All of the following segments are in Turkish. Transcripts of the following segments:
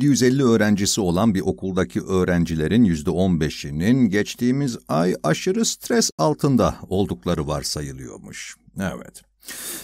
1750 öğrencisi olan bir okuldaki öğrencilerin %15'inin geçtiğimiz ay aşırı stres altında oldukları varsayılıyormuş. Evet.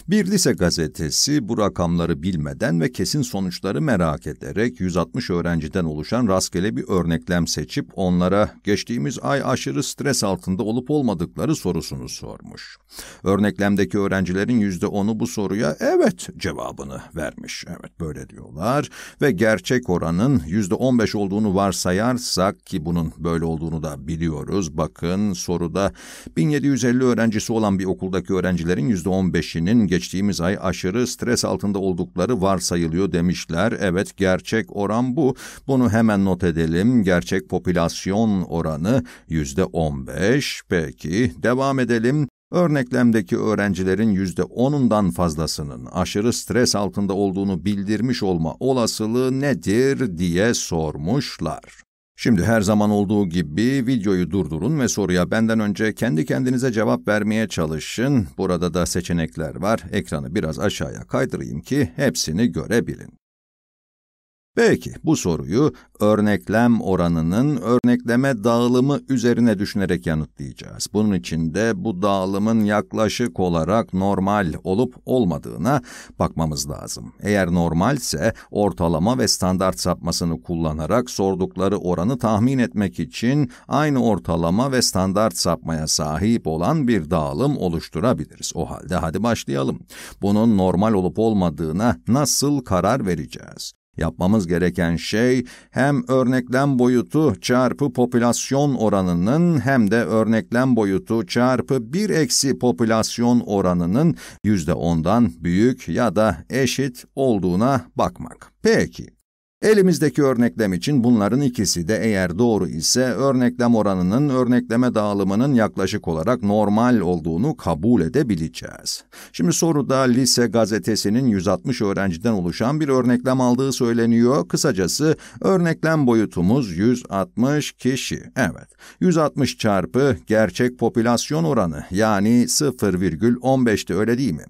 Bir lise gazetesi bu rakamları bilmeden ve kesin sonuçları merak ederek 160 öğrenciden oluşan rastgele bir örneklem seçip onlara geçtiğimiz ay aşırı stres altında olup olmadıkları sorusunu sormuş. Örneklemdeki öğrencilerin %10'u bu soruya evet cevabını vermiş. Evet böyle diyorlar ve gerçek oranın %15 olduğunu varsayarsak ki bunun böyle olduğunu da biliyoruz. Bakın soruda 1750 öğrencisi olan bir okuldaki öğrencilerin %15 eşinin geçtiğimiz ay aşırı stres altında oldukları varsayılıyor demişler. Evet gerçek oran bu. Bunu hemen not edelim. Gerçek popülasyon oranı yüzde 15. Peki devam edelim. Örneklemdeki öğrencilerin yüzde onundan fazlasının aşırı stres altında olduğunu bildirmiş olma olasılığı nedir diye sormuşlar. Şimdi her zaman olduğu gibi videoyu durdurun ve soruya benden önce kendi kendinize cevap vermeye çalışın. Burada da seçenekler var. Ekranı biraz aşağıya kaydırayım ki hepsini görebilin. Belki bu soruyu örneklem oranının örnekleme dağılımı üzerine düşünerek yanıtlayacağız. Bunun için de bu dağılımın yaklaşık olarak normal olup olmadığına bakmamız lazım. Eğer normalse ortalama ve standart sapmasını kullanarak sordukları oranı tahmin etmek için aynı ortalama ve standart sapmaya sahip olan bir dağılım oluşturabiliriz. O halde hadi başlayalım. Bunun normal olup olmadığına nasıl karar vereceğiz? Yapmamız gereken şey hem örneklem boyutu çarpı popülasyon oranının hem de örneklem boyutu çarpı 1 eksi popülasyon oranının %10'dan büyük ya da eşit olduğuna bakmak. Peki, Elimizdeki örneklem için bunların ikisi de eğer doğru ise örneklem oranının örnekleme dağılımının yaklaşık olarak normal olduğunu kabul edebileceğiz. Şimdi soruda lise gazetesinin 160 öğrenciden oluşan bir örneklem aldığı söyleniyor. Kısacası örneklem boyutumuz 160 kişi. Evet, 160 çarpı gerçek popülasyon oranı yani 0,15'ti öyle değil mi?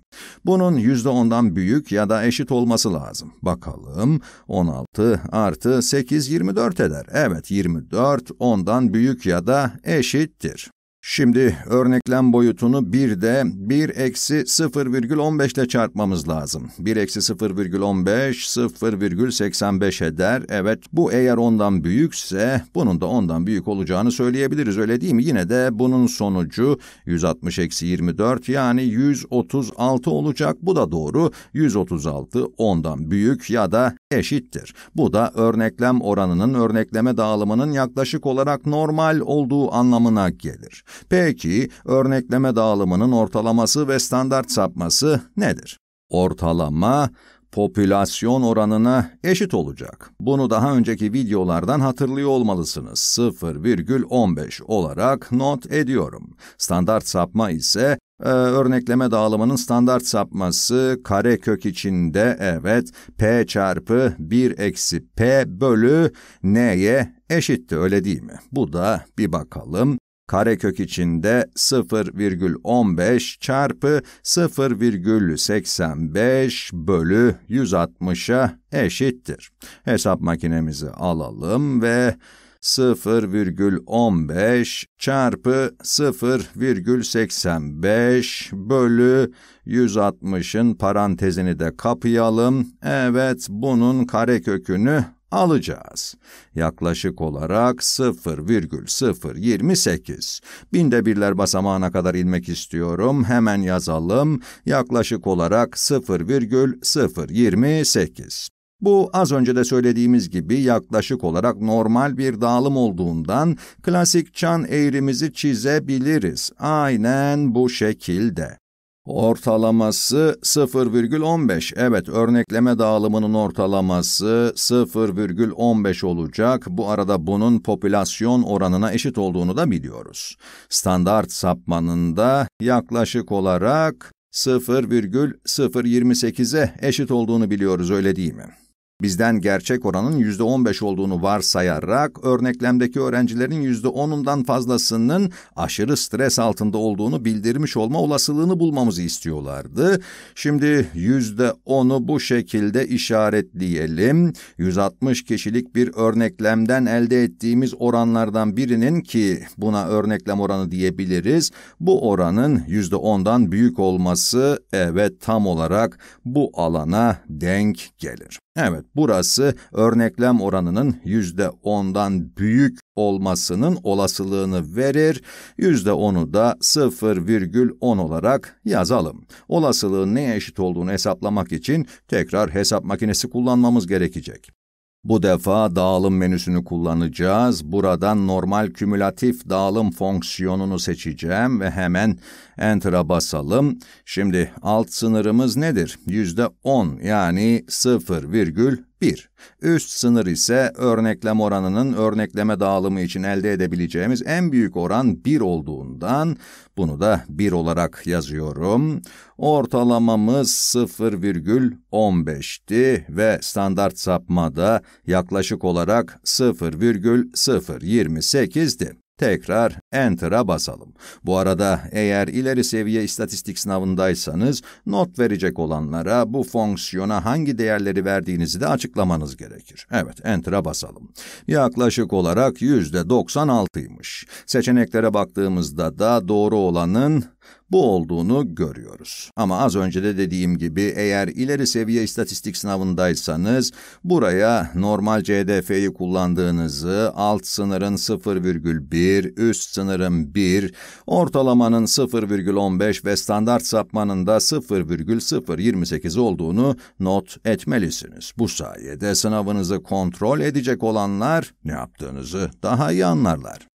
Bunun %10'dan büyük ya da eşit olması lazım. Bakalım 16 6 artı 8 24 eder. Evet 24 ondan büyük ya da eşittir. Şimdi örneklem boyutunu bir de 1 eksi 0,15 ile çarpmamız lazım. 1 eksi 0,15 0,85 eder. Evet bu eğer ondan büyükse bunun da ondan büyük olacağını söyleyebiliriz öyle değil mi? Yine de bunun sonucu 160 eksi 24 yani 136 olacak. Bu da doğru. 136 ondan büyük ya da eşittir. Bu da örneklem oranının örnekleme dağılımının yaklaşık olarak normal olduğu anlamına gelir. Peki, örnekleme dağılımının ortalaması ve standart sapması nedir? Ortalama, popülasyon oranına eşit olacak. Bunu daha önceki videolardan hatırlıyor olmalısınız. 0,15 olarak not ediyorum. Standart sapma ise ee, örnekleme dağılımının standart sapması kare kök içinde evet p çarpı 1 eksi p bölü n'ye eşitti öyle değil mi? Bu da bir bakalım karekök içinde 0,15 çarpı 0,85 bölü 160'a eşittir. Hesap makinemizi alalım ve 0,15 çarpı 0,85 bölü 160'ın parantezini de kapayalım. Evet, bunun karekökünü alacağız. Yaklaşık olarak 0,028. Binde birler basamağına kadar inmek istiyorum. Hemen yazalım. Yaklaşık olarak 0,028. Bu az önce de söylediğimiz gibi yaklaşık olarak normal bir dağılım olduğundan klasik çan eğrimizi çizebiliriz. Aynen bu şekilde. Ortalaması 0,15. Evet, örnekleme dağılımının ortalaması 0,15 olacak. Bu arada bunun popülasyon oranına eşit olduğunu da biliyoruz. Standart sapmanında yaklaşık olarak 0,028'e eşit olduğunu biliyoruz, öyle değil mi? Bizden gerçek oranın %15 olduğunu varsayarak örneklemdeki öğrencilerin %10'undan fazlasının aşırı stres altında olduğunu bildirmiş olma olasılığını bulmamızı istiyorlardı. Şimdi %10'u bu şekilde işaretleyelim. 160 kişilik bir örneklemden elde ettiğimiz oranlardan birinin ki buna örneklem oranı diyebiliriz. Bu oranın %10'dan büyük olması evet tam olarak bu alana denk gelir. Evet, burası örneklem oranının %10'dan büyük olmasının olasılığını verir. %10'u da 0,10 olarak yazalım. Olasılığın neye eşit olduğunu hesaplamak için tekrar hesap makinesi kullanmamız gerekecek. Bu defa dağılım menüsünü kullanacağız. Buradan normal kümülatif dağılım fonksiyonunu seçeceğim ve hemen Enter'a basalım. Şimdi alt sınırımız nedir? %10 yani 0,1 1. Üst sınır ise örneklem oranının örnekleme dağılımı için elde edebileceğimiz en büyük oran 1 olduğundan bunu da 1 olarak yazıyorum. Ortalamamız 0,15'ti ve standart sapma da yaklaşık olarak 0,028'di. Tekrar Enter'a basalım. Bu arada eğer ileri seviye istatistik sınavındaysanız not verecek olanlara bu fonksiyona hangi değerleri verdiğinizi de açıklamanız gerekir. Evet Enter'a basalım. Yaklaşık olarak %96'ymış. Seçeneklere baktığımızda da doğru olanın bu olduğunu görüyoruz. Ama az önce de dediğim gibi eğer ileri seviye istatistik sınavındaysanız buraya normal CDF'yi kullandığınızı, alt sınırın 0,1, üst sınırın 1, ortalamanın 0,15 ve standart sapmanın da 0,028 olduğunu not etmelisiniz. Bu sayede sınavınızı kontrol edecek olanlar ne yaptığınızı daha iyi anlarlar.